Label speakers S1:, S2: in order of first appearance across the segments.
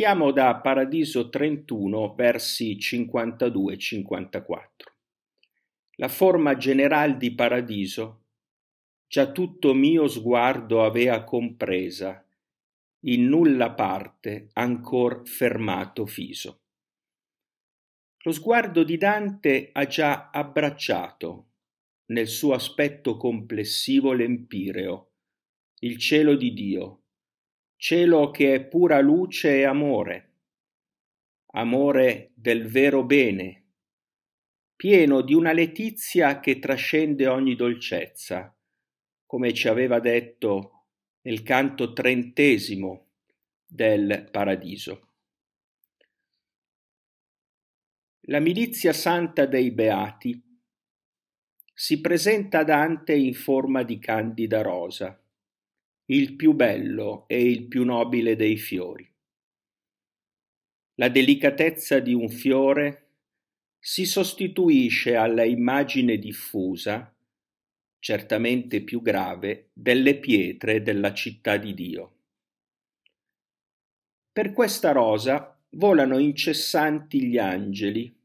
S1: Partiamo da Paradiso 31, versi 52-54. La forma general di Paradiso già tutto mio sguardo avea compresa, in nulla parte ancor fermato fiso. Lo sguardo di Dante ha già abbracciato, nel suo aspetto complessivo l'empireo, il cielo di Dio, cielo che è pura luce e amore, amore del vero bene, pieno di una letizia che trascende ogni dolcezza, come ci aveva detto nel canto trentesimo del Paradiso. La milizia santa dei Beati si presenta a Dante in forma di candida rosa il più bello e il più nobile dei fiori. La delicatezza di un fiore si sostituisce alla immagine diffusa, certamente più grave, delle pietre della città di Dio. Per questa rosa volano incessanti gli angeli,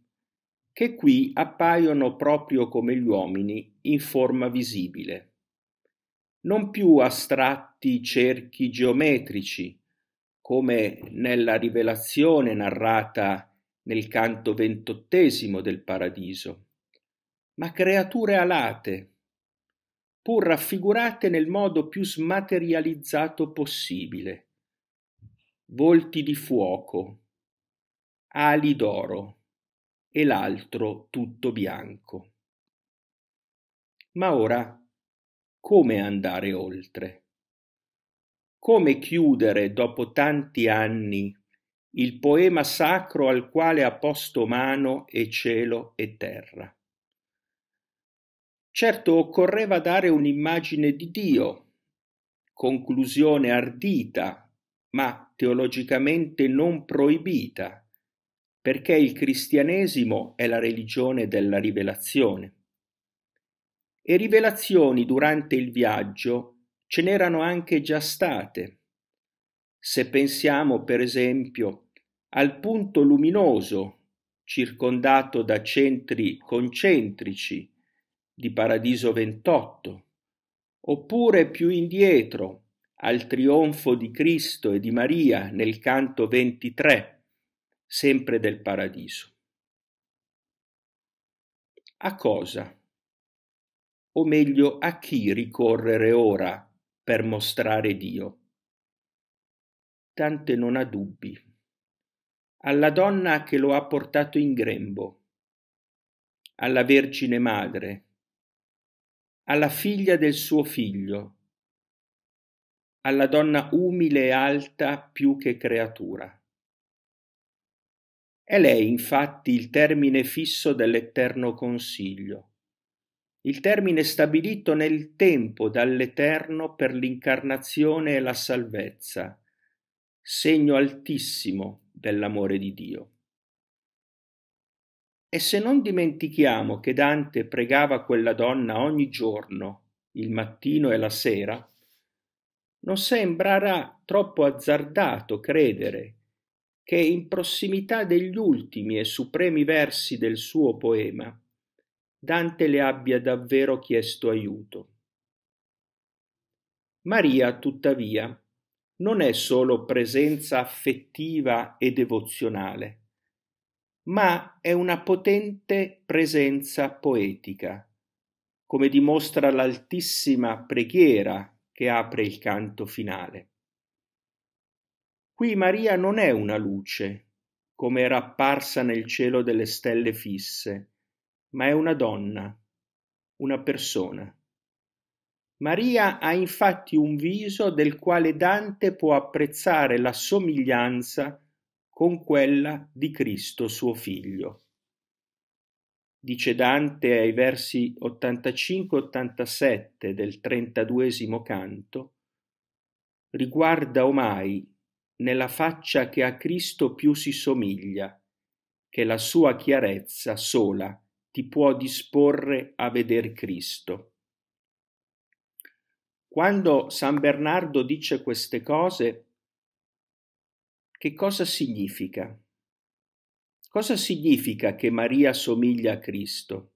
S1: che qui appaiono proprio come gli uomini in forma visibile non più astratti cerchi geometrici, come nella rivelazione narrata nel canto ventottesimo del Paradiso, ma creature alate, pur raffigurate nel modo più smaterializzato possibile, volti di fuoco, ali d'oro e l'altro tutto bianco. Ma ora come andare oltre? Come chiudere dopo tanti anni il poema sacro al quale ha posto mano e cielo e terra? Certo occorreva dare un'immagine di Dio, conclusione ardita, ma teologicamente non proibita, perché il cristianesimo è la religione della rivelazione e rivelazioni durante il viaggio ce n'erano anche già state. Se pensiamo, per esempio, al punto luminoso circondato da centri concentrici di Paradiso 28, oppure più indietro al trionfo di Cristo e di Maria nel canto 23, sempre del Paradiso. A cosa? o meglio a chi ricorrere ora per mostrare Dio. Tante non ha dubbi. Alla donna che lo ha portato in grembo, alla Vergine Madre, alla figlia del suo figlio, alla donna umile e alta più che creatura. È lei infatti il termine fisso dell'Eterno Consiglio il termine stabilito nel tempo dall'Eterno per l'incarnazione e la salvezza, segno altissimo dell'amore di Dio. E se non dimentichiamo che Dante pregava quella donna ogni giorno, il mattino e la sera, non sembrerà troppo azzardato credere che in prossimità degli ultimi e supremi versi del suo poema Dante le abbia davvero chiesto aiuto. Maria, tuttavia, non è solo presenza affettiva e devozionale, ma è una potente presenza poetica, come dimostra l'altissima preghiera che apre il canto finale. Qui Maria non è una luce, come era apparsa nel cielo delle stelle fisse, ma è una donna, una persona. Maria ha infatti un viso del quale Dante può apprezzare la somiglianza con quella di Cristo suo figlio. Dice Dante ai versi 85-87 del trentaduesimo canto, riguarda omai nella faccia che a Cristo più si somiglia, che la sua chiarezza sola ti può disporre a veder Cristo. Quando San Bernardo dice queste cose, che cosa significa? Cosa significa che Maria somiglia a Cristo?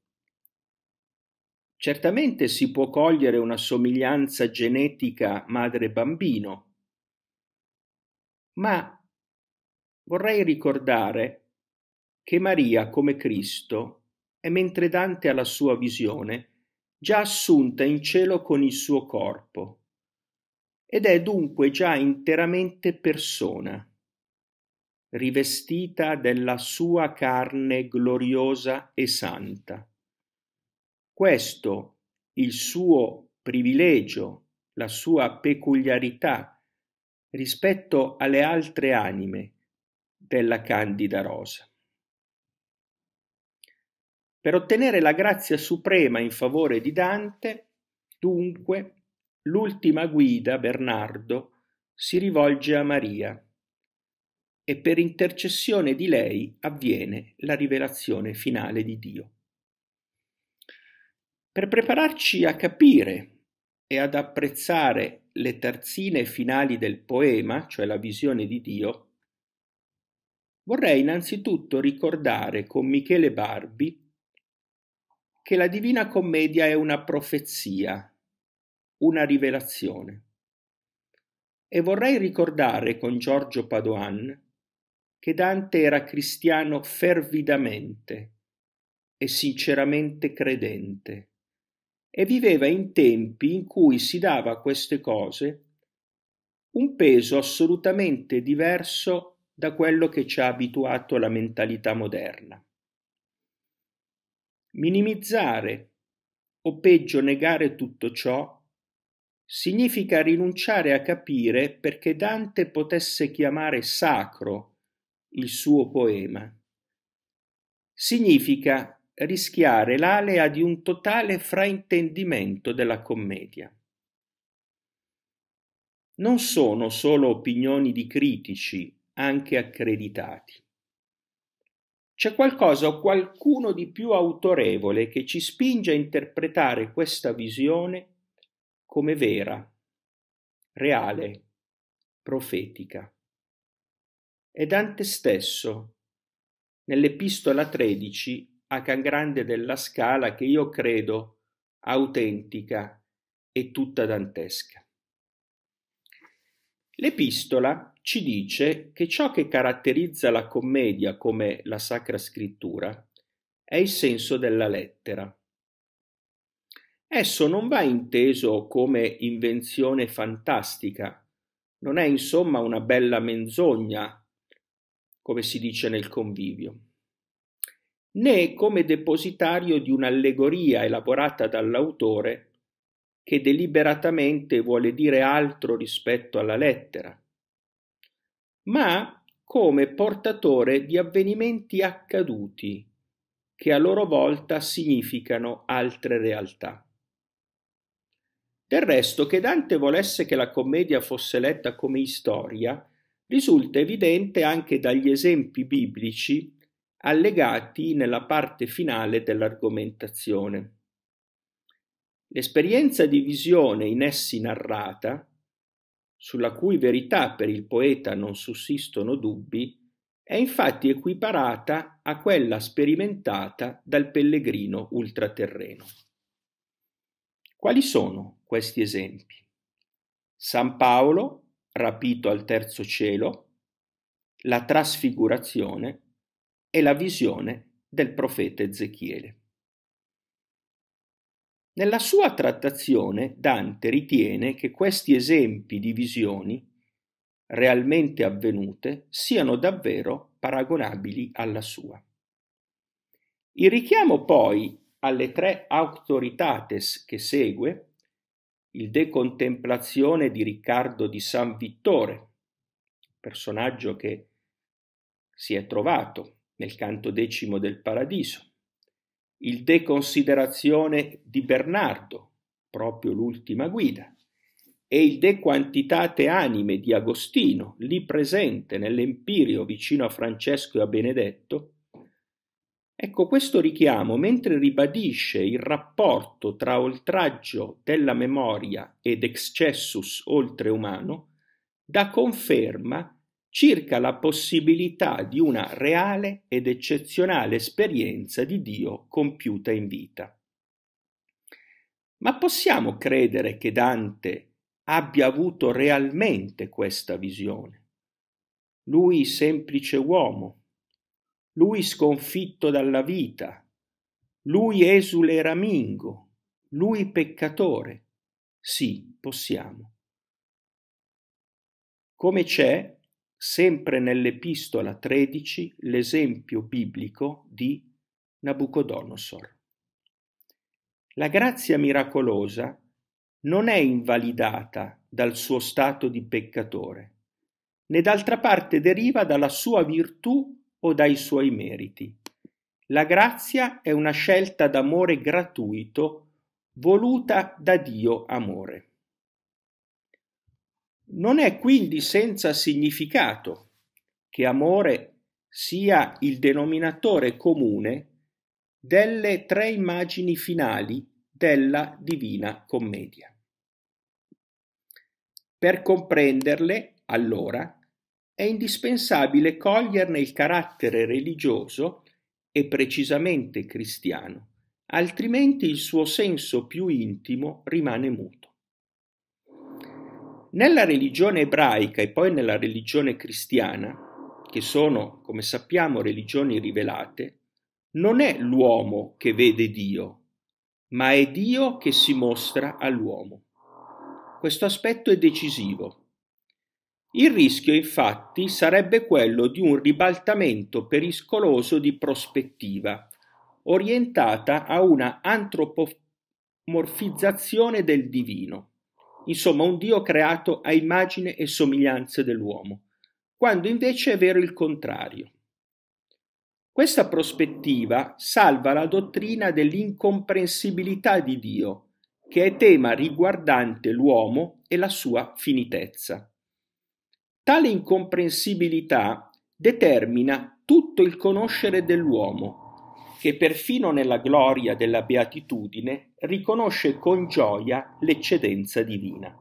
S1: Certamente si può cogliere una somiglianza genetica madre-bambino, ma vorrei ricordare che Maria, come Cristo, e mentre Dante ha la sua visione, già assunta in cielo con il suo corpo, ed è dunque già interamente persona, rivestita della sua carne gloriosa e santa. Questo, il suo privilegio, la sua peculiarità rispetto alle altre anime della candida rosa. Per ottenere la grazia suprema in favore di Dante, dunque, l'ultima guida, Bernardo, si rivolge a Maria e per intercessione di lei avviene la rivelazione finale di Dio. Per prepararci a capire e ad apprezzare le terzine finali del poema, cioè la visione di Dio, vorrei innanzitutto ricordare con Michele Barbi che la Divina Commedia è una profezia, una rivelazione. E vorrei ricordare con Giorgio Padoan che Dante era cristiano fervidamente e sinceramente credente e viveva in tempi in cui si dava a queste cose un peso assolutamente diverso da quello che ci ha abituato la mentalità moderna. Minimizzare, o peggio negare tutto ciò, significa rinunciare a capire perché Dante potesse chiamare sacro il suo poema. Significa rischiare l'alea di un totale fraintendimento della commedia. Non sono solo opinioni di critici, anche accreditati. C'è qualcosa o qualcuno di più autorevole che ci spinge a interpretare questa visione come vera, reale, profetica. È Dante stesso, nell'Epistola 13 a Can Grande della Scala, che io credo autentica e tutta dantesca. L'epistola ci dice che ciò che caratterizza la commedia come la Sacra Scrittura è il senso della lettera. Esso non va inteso come invenzione fantastica, non è insomma una bella menzogna, come si dice nel convivio, né come depositario di un'allegoria elaborata dall'autore che deliberatamente vuole dire altro rispetto alla lettera ma come portatore di avvenimenti accaduti, che a loro volta significano altre realtà. Del resto, che Dante volesse che la commedia fosse letta come storia, risulta evidente anche dagli esempi biblici allegati nella parte finale dell'argomentazione. L'esperienza di visione in essi narrata sulla cui verità per il poeta non sussistono dubbi, è infatti equiparata a quella sperimentata dal pellegrino ultraterreno. Quali sono questi esempi? San Paolo, rapito al terzo cielo, la trasfigurazione e la visione del profeta Ezechiele. Nella sua trattazione Dante ritiene che questi esempi di visioni realmente avvenute siano davvero paragonabili alla sua. Il richiamo poi alle tre autoritates che segue, il De Contemplazione di Riccardo di San Vittore, personaggio che si è trovato nel canto decimo del Paradiso, il De Considerazione di Bernardo, proprio l'ultima guida, e il De Quantitate Anime di Agostino, lì presente nell'Empirio vicino a Francesco e a Benedetto, Ecco, questo richiamo, mentre ribadisce il rapporto tra oltraggio della memoria ed excessus oltreumano, dà conferma che circa la possibilità di una reale ed eccezionale esperienza di Dio compiuta in vita. Ma possiamo credere che Dante abbia avuto realmente questa visione? Lui semplice uomo, lui sconfitto dalla vita, lui esule ramingo, lui peccatore. Sì, possiamo. Come c'è sempre nell'Epistola 13 l'esempio biblico di Nabucodonosor. La grazia miracolosa non è invalidata dal suo stato di peccatore, né d'altra parte deriva dalla sua virtù o dai suoi meriti. La grazia è una scelta d'amore gratuito voluta da Dio amore. Non è quindi senza significato che amore sia il denominatore comune delle tre immagini finali della Divina Commedia. Per comprenderle, allora, è indispensabile coglierne il carattere religioso e precisamente cristiano, altrimenti il suo senso più intimo rimane muto. Nella religione ebraica e poi nella religione cristiana, che sono, come sappiamo, religioni rivelate, non è l'uomo che vede Dio, ma è Dio che si mostra all'uomo. Questo aspetto è decisivo. Il rischio infatti sarebbe quello di un ribaltamento pericoloso di prospettiva, orientata a una antropomorfizzazione del divino insomma un Dio creato a immagine e somiglianza dell'uomo, quando invece è vero il contrario. Questa prospettiva salva la dottrina dell'incomprensibilità di Dio, che è tema riguardante l'uomo e la sua finitezza. Tale incomprensibilità determina tutto il conoscere dell'uomo che perfino nella gloria della beatitudine riconosce con gioia l'eccedenza divina.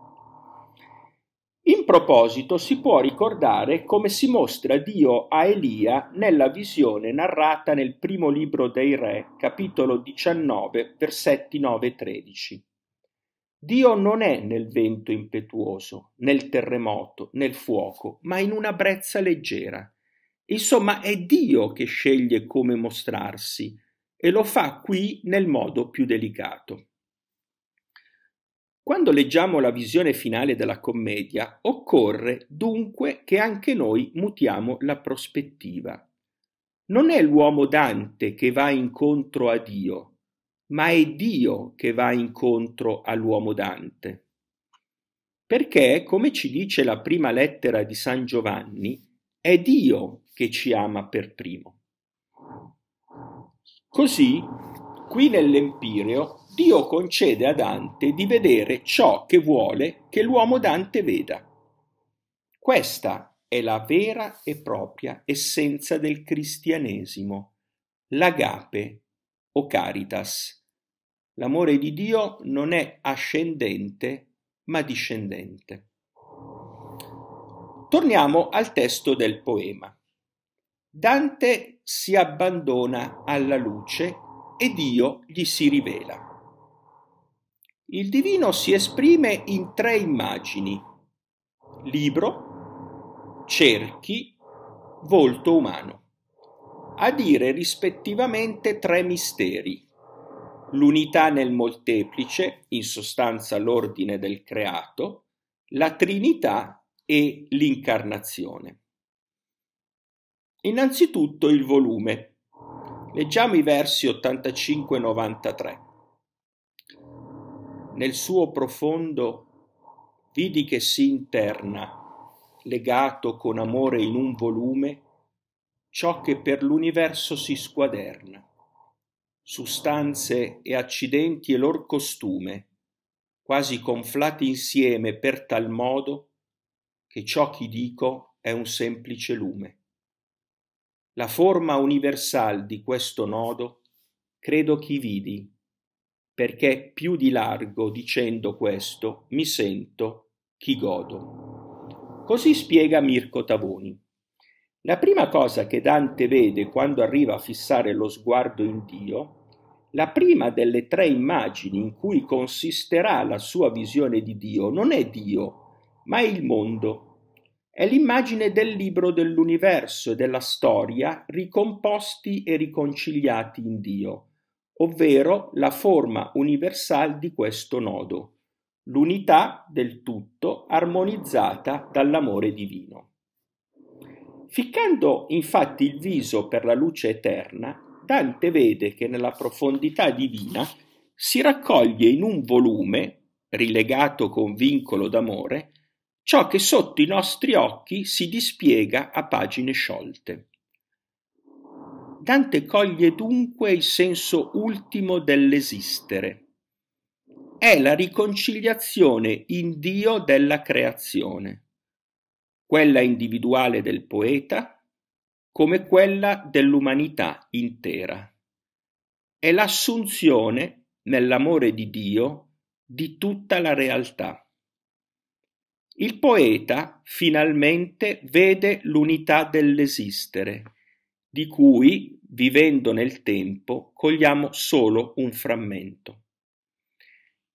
S1: In proposito si può ricordare come si mostra Dio a Elia nella visione narrata nel primo libro dei Re, capitolo 19, versetti 9 e 13. Dio non è nel vento impetuoso, nel terremoto, nel fuoco, ma in una brezza leggera. Insomma, è Dio che sceglie come mostrarsi e lo fa qui nel modo più delicato. Quando leggiamo la visione finale della commedia, occorre dunque che anche noi mutiamo la prospettiva. Non è l'uomo Dante che va incontro a Dio, ma è Dio che va incontro all'uomo Dante. Perché, come ci dice la prima lettera di San Giovanni, è Dio che ci ama per primo. Così, qui nell'Empireo, Dio concede a Dante di vedere ciò che vuole che l'uomo Dante veda. Questa è la vera e propria essenza del cristianesimo, l'agape o caritas. L'amore di Dio non è ascendente, ma discendente. Torniamo al testo del poema. Dante si abbandona alla luce e Dio gli si rivela. Il divino si esprime in tre immagini, libro, cerchi, volto umano, a dire rispettivamente tre misteri, l'unità nel molteplice, in sostanza l'ordine del creato, la Trinità e l'incarnazione. Innanzitutto il volume. Leggiamo i versi 85-93. Nel suo profondo vidi che si interna, legato con amore in un volume, ciò che per l'universo si squaderna, sostanze e accidenti e lor costume, quasi conflati insieme per tal modo che ciò che dico è un semplice lume. La forma universal di questo nodo credo chi vidi, perché più di largo dicendo questo mi sento chi godo. Così spiega Mirko Tavoni. La prima cosa che Dante vede quando arriva a fissare lo sguardo in Dio, la prima delle tre immagini in cui consisterà la sua visione di Dio non è Dio, ma è il mondo, è l'immagine del libro dell'universo e della storia ricomposti e riconciliati in Dio, ovvero la forma universale di questo nodo, l'unità del tutto armonizzata dall'amore divino. Ficcando infatti il viso per la luce eterna, Dante vede che nella profondità divina si raccoglie in un volume, rilegato con vincolo d'amore, ciò che sotto i nostri occhi si dispiega a pagine sciolte. Dante coglie dunque il senso ultimo dell'esistere. È la riconciliazione in Dio della creazione, quella individuale del poeta come quella dell'umanità intera. È l'assunzione nell'amore di Dio di tutta la realtà il poeta finalmente vede l'unità dell'esistere, di cui, vivendo nel tempo, cogliamo solo un frammento.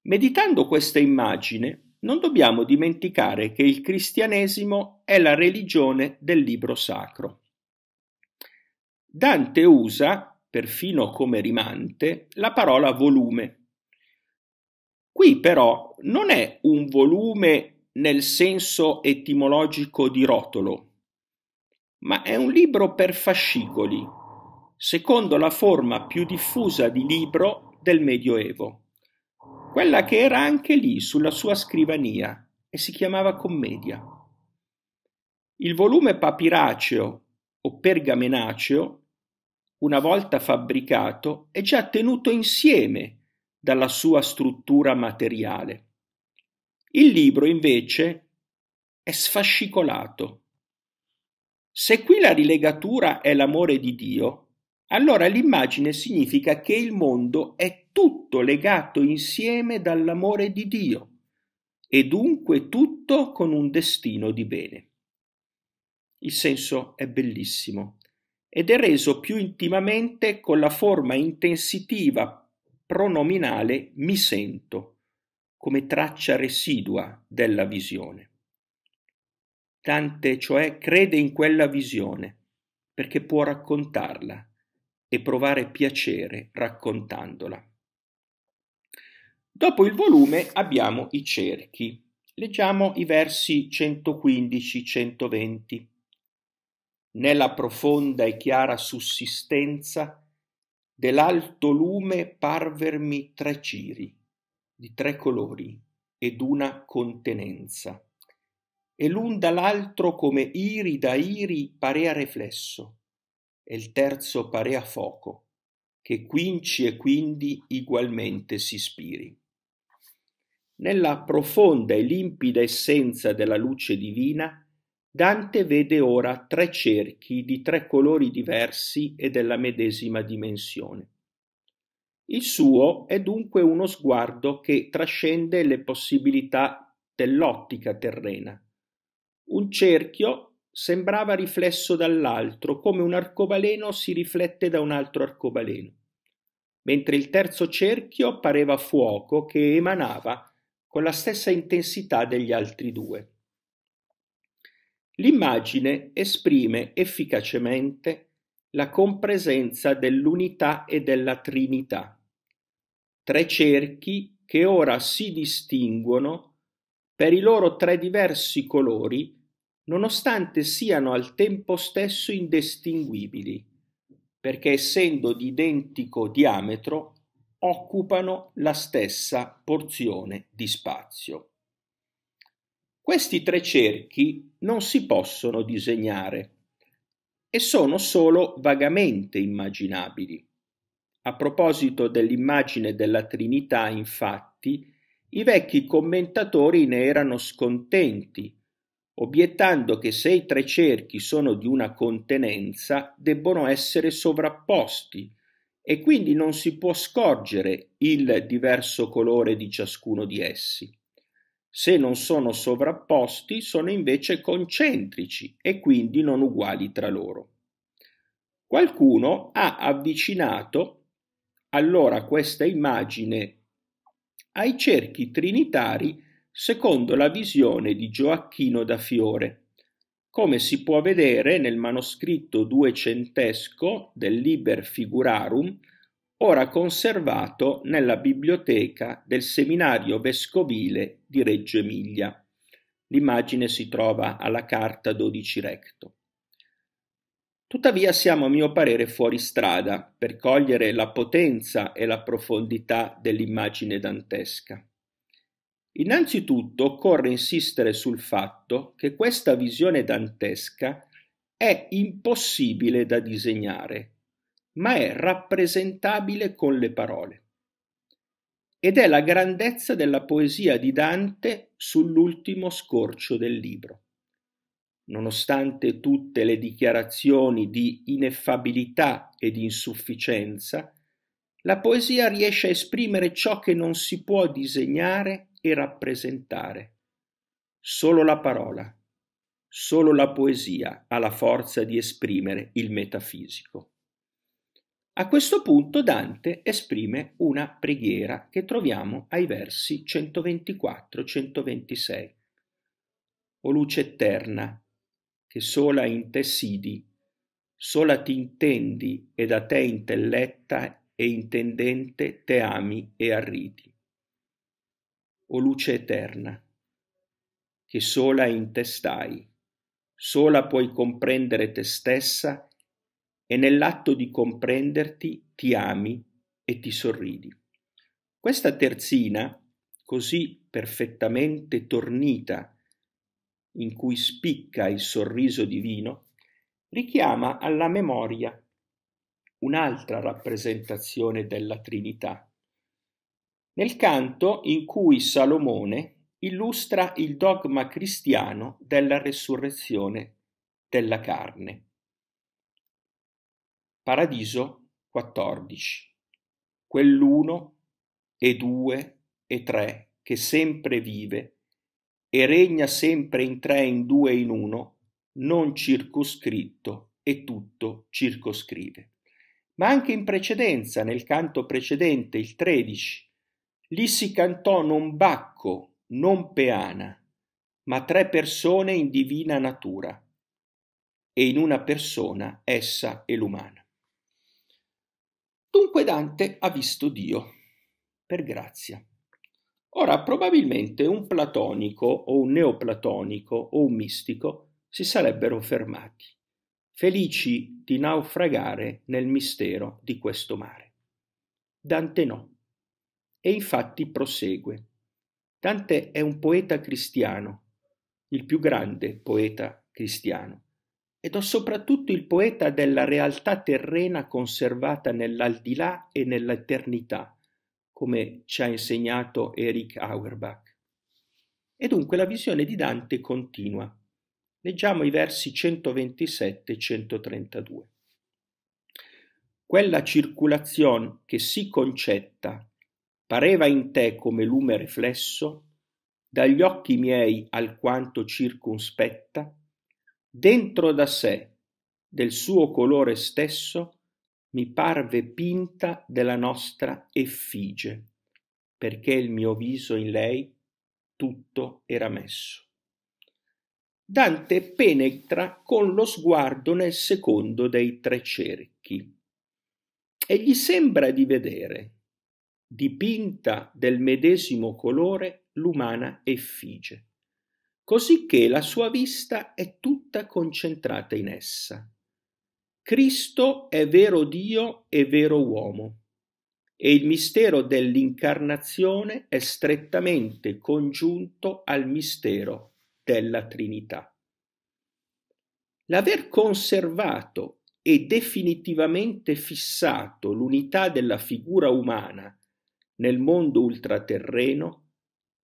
S1: Meditando questa immagine, non dobbiamo dimenticare che il cristianesimo è la religione del libro sacro. Dante usa, perfino come rimante, la parola volume. Qui però non è un volume nel senso etimologico di rotolo, ma è un libro per fascicoli, secondo la forma più diffusa di libro del Medioevo, quella che era anche lì sulla sua scrivania e si chiamava commedia. Il volume papiraceo o pergamenaceo, una volta fabbricato, è già tenuto insieme dalla sua struttura materiale il libro, invece, è sfascicolato. Se qui la rilegatura è l'amore di Dio, allora l'immagine significa che il mondo è tutto legato insieme dall'amore di Dio e dunque tutto con un destino di bene. Il senso è bellissimo ed è reso più intimamente con la forma intensitiva pronominale mi sento, come traccia residua della visione. Dante, cioè, crede in quella visione perché può raccontarla e provare piacere raccontandola. Dopo il volume abbiamo i cerchi. Leggiamo i versi 115-120. Nella profonda e chiara sussistenza dell'alto lume parvermi tre giri di tre colori ed una contenenza, e l'un dall'altro come iri da iri parea reflesso, e il terzo parea foco, che quinci e quindi igualmente si spiri. Nella profonda e limpida essenza della luce divina, Dante vede ora tre cerchi di tre colori diversi e della medesima dimensione. Il suo è dunque uno sguardo che trascende le possibilità dell'ottica terrena. Un cerchio sembrava riflesso dall'altro, come un arcobaleno si riflette da un altro arcobaleno, mentre il terzo cerchio pareva fuoco che emanava con la stessa intensità degli altri due. L'immagine esprime efficacemente la compresenza dell'unità e della Trinità tre cerchi che ora si distinguono per i loro tre diversi colori nonostante siano al tempo stesso indistinguibili, perché essendo di identico diametro occupano la stessa porzione di spazio. Questi tre cerchi non si possono disegnare e sono solo vagamente immaginabili. A proposito dell'immagine della Trinità, infatti, i vecchi commentatori ne erano scontenti, obiettando che se i tre cerchi sono di una contenenza, debbono essere sovrapposti e quindi non si può scorgere il diverso colore di ciascuno di essi. Se non sono sovrapposti, sono invece concentrici e quindi non uguali tra loro. Qualcuno ha avvicinato allora questa immagine ai cerchi trinitari secondo la visione di Gioacchino da Fiore, come si può vedere nel manoscritto duecentesco del Liber Figurarum, ora conservato nella biblioteca del seminario vescovile di Reggio Emilia. L'immagine si trova alla carta 12 recto. Tuttavia siamo a mio parere fuori strada per cogliere la potenza e la profondità dell'immagine dantesca. Innanzitutto occorre insistere sul fatto che questa visione dantesca è impossibile da disegnare, ma è rappresentabile con le parole. Ed è la grandezza della poesia di Dante sull'ultimo scorcio del libro nonostante tutte le dichiarazioni di ineffabilità e di insufficienza, la poesia riesce a esprimere ciò che non si può disegnare e rappresentare. Solo la parola, solo la poesia ha la forza di esprimere il metafisico. A questo punto Dante esprime una preghiera che troviamo ai versi 124-126. O luce eterna, che sola in te sidi, sola ti intendi e da te intelletta e intendente te ami e arriti. O luce eterna, che sola in te stai, sola puoi comprendere te stessa e nell'atto di comprenderti ti ami e ti sorridi. Questa terzina, così perfettamente tornita in cui spicca il sorriso divino, richiama alla memoria un'altra rappresentazione della Trinità. Nel canto in cui Salomone illustra il dogma cristiano della resurrezione della carne. Paradiso 14. Quell'uno e due e tre che sempre vive e regna sempre in tre, in due, in uno, non circoscritto e tutto circoscrive. Ma anche in precedenza, nel canto precedente, il 13, lì si cantò non Bacco, non Peana, ma tre persone in divina natura, e in una persona essa e l'umana. Dunque Dante ha visto Dio, per grazia. Ora, probabilmente un platonico o un neoplatonico o un mistico si sarebbero fermati, felici di naufragare nel mistero di questo mare. Dante no. E infatti prosegue. Dante è un poeta cristiano, il più grande poeta cristiano, ed è soprattutto il poeta della realtà terrena conservata nell'aldilà e nell'eternità, come ci ha insegnato Eric Auerbach. E dunque la visione di Dante continua. Leggiamo i versi 127 e 132. Quella circulazione che si concetta pareva in te come lume riflesso, dagli occhi miei alquanto circunspetta, dentro da sé, del suo colore stesso, mi parve pinta della nostra effigie, perché il mio viso in lei tutto era messo. Dante penetra con lo sguardo nel secondo dei tre cerchi e gli sembra di vedere, dipinta del medesimo colore, l'umana effigie, così che la sua vista è tutta concentrata in essa Cristo è vero Dio e vero uomo e il mistero dell'incarnazione è strettamente congiunto al mistero della Trinità. L'aver conservato e definitivamente fissato l'unità della figura umana nel mondo ultraterreno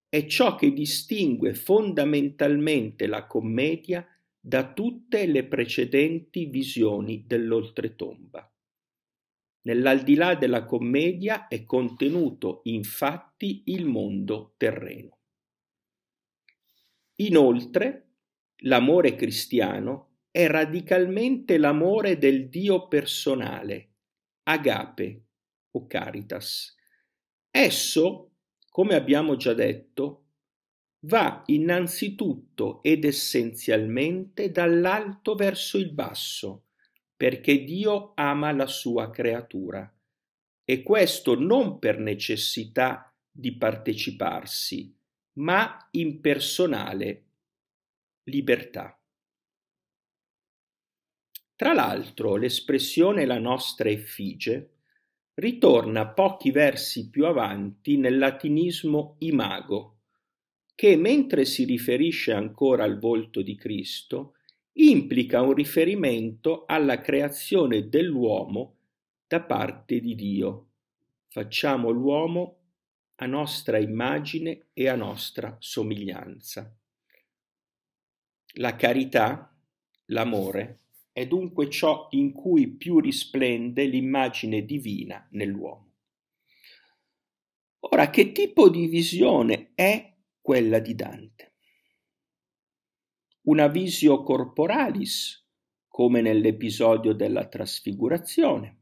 S1: è ciò che distingue fondamentalmente la commedia da tutte le precedenti visioni dell'oltretomba. Nell'aldilà della commedia è contenuto infatti il mondo terreno. Inoltre, l'amore cristiano è radicalmente l'amore del Dio personale, agape o caritas. Esso, come abbiamo già detto, va innanzitutto ed essenzialmente dall'alto verso il basso, perché Dio ama la sua creatura. E questo non per necessità di parteciparsi, ma in personale libertà. Tra l'altro l'espressione la nostra effigie ritorna pochi versi più avanti nel latinismo imago, che mentre si riferisce ancora al volto di Cristo, implica un riferimento alla creazione dell'uomo da parte di Dio. Facciamo l'uomo a nostra immagine e a nostra somiglianza. La carità,
S2: l'amore,
S1: è dunque ciò in cui più risplende l'immagine divina nell'uomo. Ora, che tipo di visione è quella di Dante. Una visio corporalis, come nell'episodio della trasfigurazione,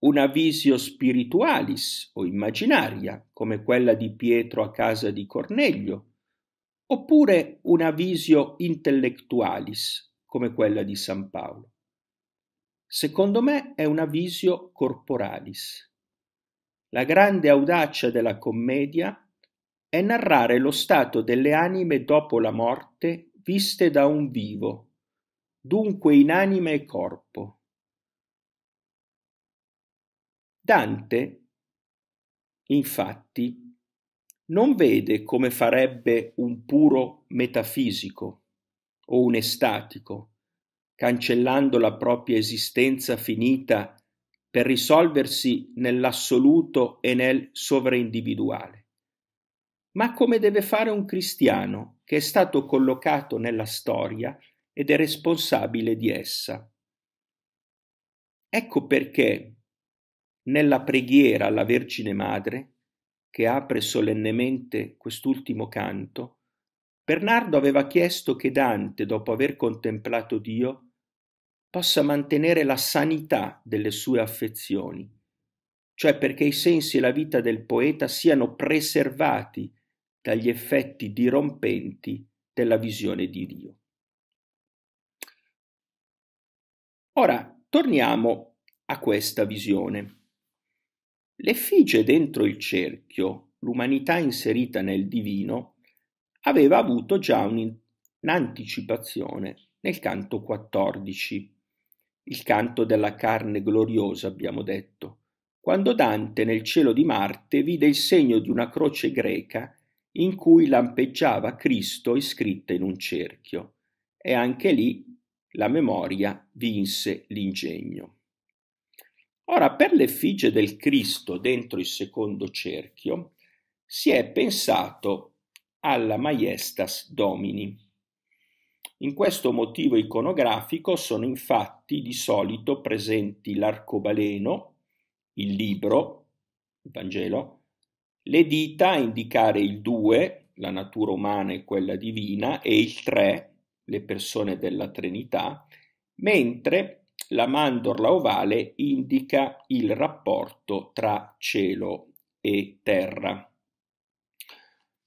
S1: una visio spiritualis o immaginaria, come quella di Pietro a casa di Cornelio, oppure una visio intellectualis, come quella di San Paolo. Secondo me è una visio corporalis. La grande audacia della commedia è narrare lo stato delle anime dopo la morte viste da un vivo, dunque in anima e corpo. Dante, infatti, non vede come farebbe un puro metafisico o un estatico, cancellando la propria esistenza finita per risolversi nell'assoluto e nel sovraindividuale ma come deve fare un cristiano che è stato collocato nella storia ed è responsabile di essa. Ecco perché nella preghiera alla Vergine Madre, che apre solennemente quest'ultimo canto, Bernardo aveva chiesto che Dante, dopo aver contemplato Dio, possa mantenere la sanità delle sue affezioni, cioè perché i sensi e la vita del poeta siano preservati dagli effetti dirompenti della visione di Dio. Ora torniamo a questa visione. L'effigie dentro il cerchio, l'umanità inserita nel divino, aveva avuto già un'anticipazione nel canto 14, il canto della carne gloriosa, abbiamo detto, quando Dante nel cielo di Marte vide il segno di una croce greca in cui lampeggiava Cristo iscritta in un cerchio, e anche lì la memoria vinse l'ingegno. Ora, per l'effigie del Cristo dentro il secondo cerchio, si è pensato alla Maestas Domini. In questo motivo iconografico sono infatti di solito presenti l'arcobaleno, il libro, il Vangelo, le dita a indicare il 2, la natura umana e quella divina, e il 3, le persone della Trinità, mentre la mandorla ovale indica il rapporto tra cielo e terra.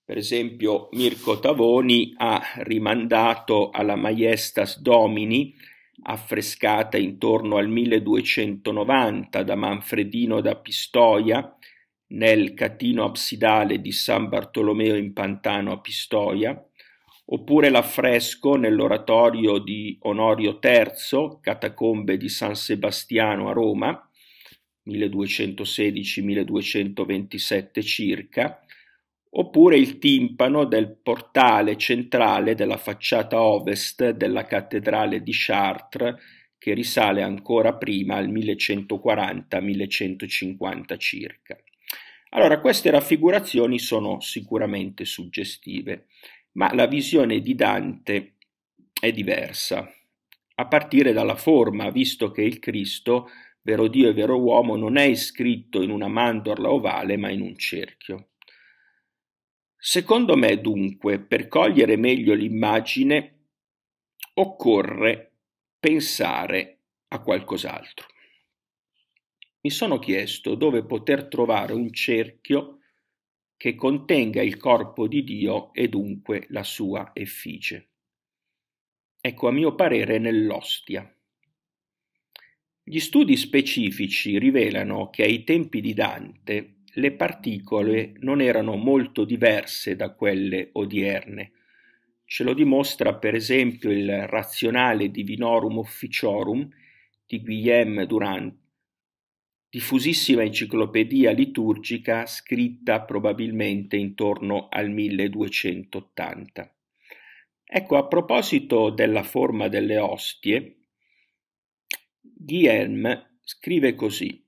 S1: Per esempio Mirko Tavoni ha rimandato alla Majestas Domini, affrescata intorno al 1290 da Manfredino da Pistoia, nel catino absidale di San Bartolomeo in Pantano a Pistoia, oppure l'affresco nell'oratorio di Onorio III, catacombe di San Sebastiano a Roma, 1216-1227 circa, oppure il timpano del portale centrale della facciata ovest della cattedrale di Chartres, che risale ancora prima al 1140-1150 circa. Allora, queste raffigurazioni sono sicuramente suggestive, ma la visione di Dante è diversa, a partire dalla forma, visto che il Cristo, vero Dio e vero uomo, non è iscritto in una mandorla ovale, ma in un cerchio. Secondo me, dunque, per cogliere meglio l'immagine, occorre pensare a qualcos'altro mi sono chiesto dove poter trovare un cerchio che contenga il corpo di Dio e dunque la sua effigie. Ecco, a mio parere, nell'ostia. Gli studi specifici rivelano che ai tempi di Dante le particole non erano molto diverse da quelle odierne. Ce lo dimostra per esempio il razionale Divinorum Officiorum di Guillaume Durand, diffusissima enciclopedia liturgica scritta probabilmente intorno al 1280. Ecco, a proposito della forma delle ostie, Guillaume scrive così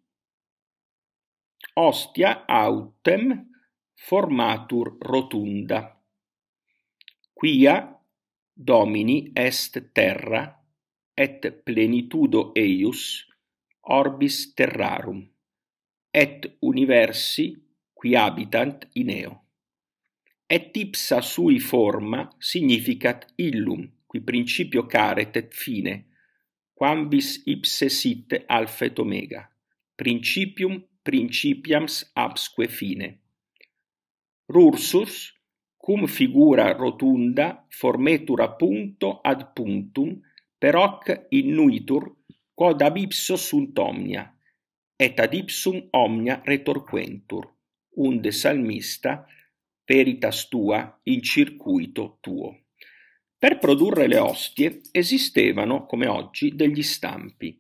S1: Ostia autem formatur rotunda, quia domini est terra et plenitudo eius orbis terrarum et universi qui habitant in eo et ipsa sui forma significat illum qui principio caret et fine quambis ipse sit alfa et omega principium principiams absque fine rursus cum figura rotunda formetur a punto ad punctum per hoc innuitur quod ab ipso sunt omnia, et ad ipsum omnia retorquentur, unde salmista peritas tua in circuito tuo. Per produrre le ostie esistevano, come oggi, degli stampi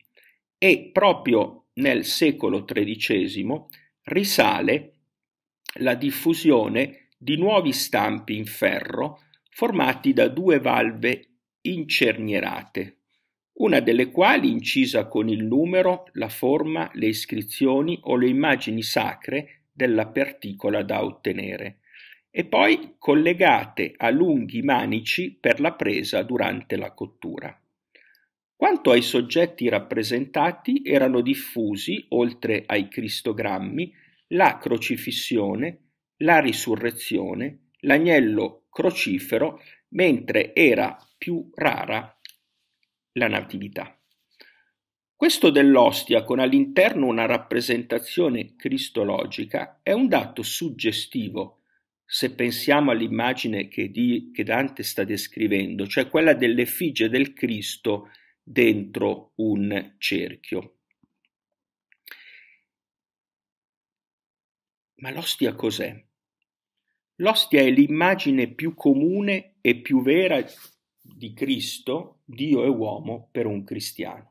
S1: e proprio nel secolo XIII risale la diffusione di nuovi stampi in ferro formati da due valve incernierate, una delle quali incisa con il numero, la forma, le iscrizioni o le immagini sacre della particola da ottenere, e poi collegate a lunghi manici per la presa durante la cottura. Quanto ai soggetti rappresentati, erano diffusi, oltre ai cristogrammi, la crocifissione, la risurrezione, l'agnello crocifero, mentre era più rara la Natività. Questo dell'ostia con all'interno una rappresentazione cristologica è un dato suggestivo se pensiamo all'immagine che, di, che Dante sta descrivendo, cioè quella dell'effigie del Cristo dentro un cerchio. Ma l'ostia cos'è? L'ostia è l'immagine più comune e più vera di Cristo, Dio e uomo per un cristiano.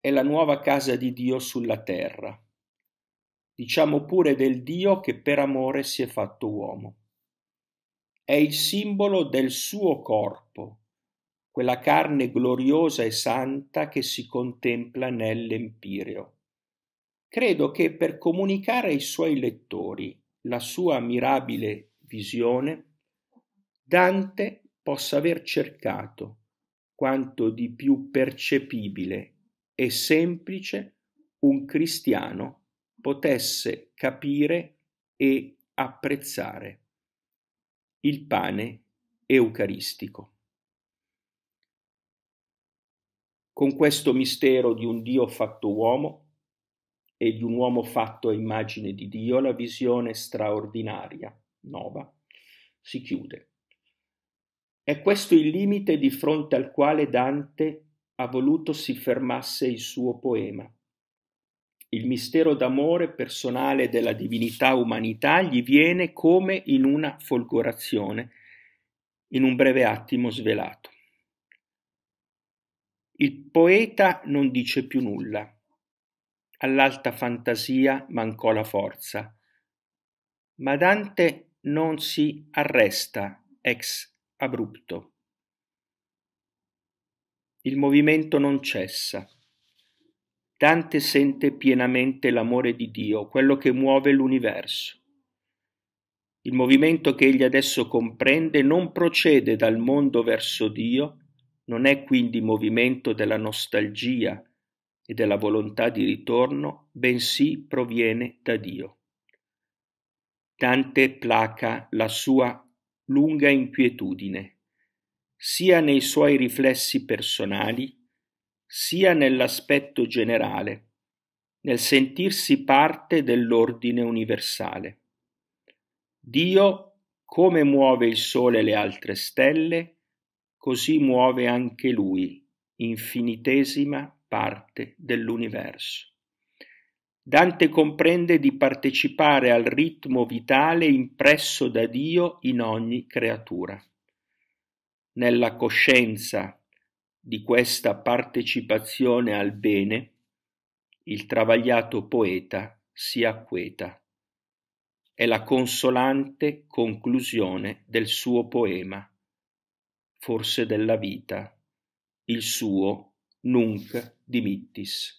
S1: È la nuova casa di Dio sulla terra. Diciamo pure del Dio che per amore si è fatto uomo. È il simbolo del suo corpo, quella carne gloriosa e santa che si contempla nell'Empireo. Credo che per comunicare ai suoi lettori la sua ammirabile visione, Dante possa aver cercato quanto di più percepibile e semplice un cristiano potesse capire e apprezzare il pane eucaristico. Con questo mistero di un Dio fatto uomo e di un uomo fatto a immagine di Dio, la visione straordinaria, nova, si chiude. È questo il limite di fronte al quale Dante ha voluto si fermasse il suo poema. Il mistero d'amore personale della divinità umanità gli viene come in una folgorazione, in un breve attimo svelato. Il poeta non dice più nulla. All'alta fantasia mancò la forza. Ma Dante non si arresta ex abrupto. Il movimento non cessa. Dante sente pienamente l'amore di Dio, quello che muove l'universo. Il movimento che egli adesso comprende non procede dal mondo verso Dio, non è quindi movimento della nostalgia e della volontà di ritorno, bensì proviene da Dio. Dante placa la sua lunga inquietudine, sia nei suoi riflessi personali, sia nell'aspetto generale, nel sentirsi parte dell'ordine universale. Dio, come muove il Sole e le altre stelle, così muove anche Lui, infinitesima parte dell'universo. Dante comprende di partecipare al ritmo vitale impresso da Dio in ogni creatura. Nella coscienza di questa partecipazione al bene, il travagliato poeta si acqueta. È la consolante conclusione del suo poema, forse della vita, il suo Nunc dimittis.